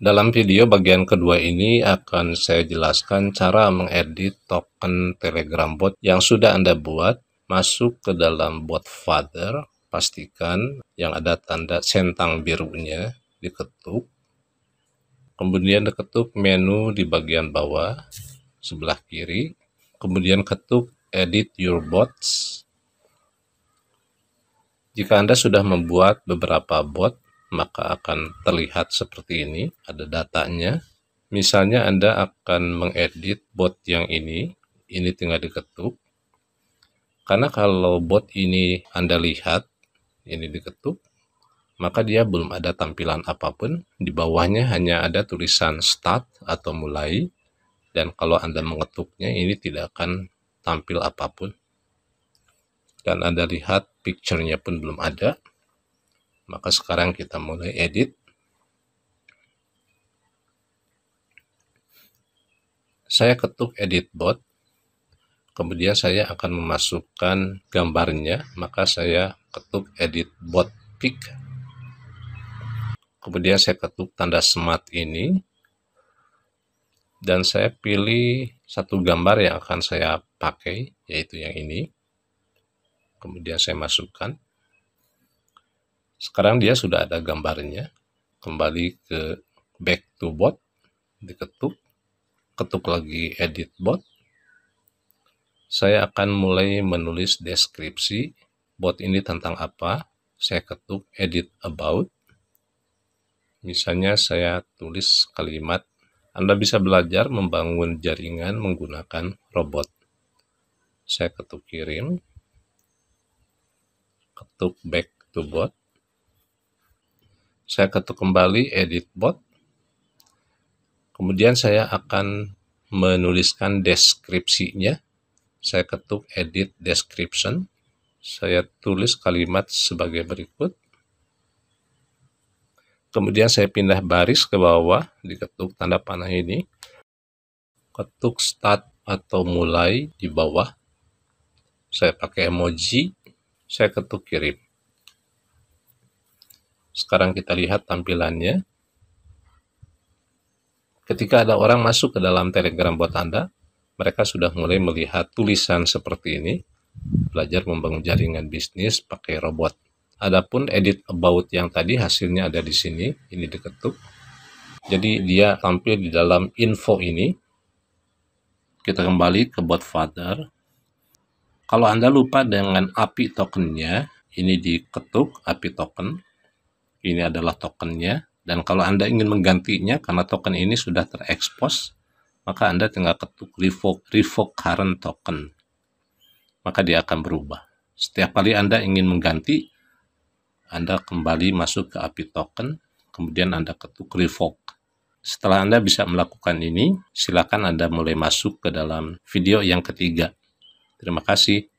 Dalam video bagian kedua ini akan saya jelaskan cara mengedit token Telegram bot yang sudah Anda buat masuk ke dalam bot father. Pastikan yang ada tanda centang birunya diketuk. Kemudian diketuk menu di bagian bawah sebelah kiri. Kemudian ketuk edit your bots. Jika Anda sudah membuat beberapa bot, maka akan terlihat seperti ini, ada datanya. Misalnya Anda akan mengedit bot yang ini, ini tinggal diketuk. Karena kalau bot ini Anda lihat, ini diketuk, maka dia belum ada tampilan apapun. Di bawahnya hanya ada tulisan start atau mulai. Dan kalau Anda mengetuknya, ini tidak akan tampil apapun. Dan Anda lihat picture-nya pun belum ada maka sekarang kita mulai edit saya ketuk edit bot kemudian saya akan memasukkan gambarnya maka saya ketuk edit bot pick, kemudian saya ketuk tanda smart ini dan saya pilih satu gambar yang akan saya pakai yaitu yang ini kemudian saya masukkan sekarang dia sudah ada gambarnya. Kembali ke back to bot, diketuk, ketuk lagi edit bot. Saya akan mulai menulis deskripsi bot ini tentang apa. Saya ketuk edit about. Misalnya saya tulis kalimat, Anda bisa belajar membangun jaringan menggunakan robot. Saya ketuk kirim, ketuk back to bot. Saya ketuk kembali edit bot. Kemudian saya akan menuliskan deskripsinya. Saya ketuk edit description. Saya tulis kalimat sebagai berikut. Kemudian saya pindah baris ke bawah, diketuk tanda panah ini. Ketuk start atau mulai di bawah. Saya pakai emoji, saya ketuk kirim. Sekarang kita lihat tampilannya. Ketika ada orang masuk ke dalam Telegram buat Anda, mereka sudah mulai melihat tulisan seperti ini. Belajar membangun jaringan bisnis pakai robot. Adapun edit about yang tadi hasilnya ada di sini, ini diketuk. Jadi dia tampil di dalam info ini. Kita kembali ke bot father. Kalau Anda lupa dengan API tokennya, ini diketuk API token. Ini adalah tokennya. Dan kalau Anda ingin menggantinya karena token ini sudah terekspos, maka Anda tinggal ketuk revoke, revoke current token. Maka dia akan berubah. Setiap kali Anda ingin mengganti, Anda kembali masuk ke API token, kemudian Anda ketuk revoke. Setelah Anda bisa melakukan ini, silakan Anda mulai masuk ke dalam video yang ketiga. Terima kasih.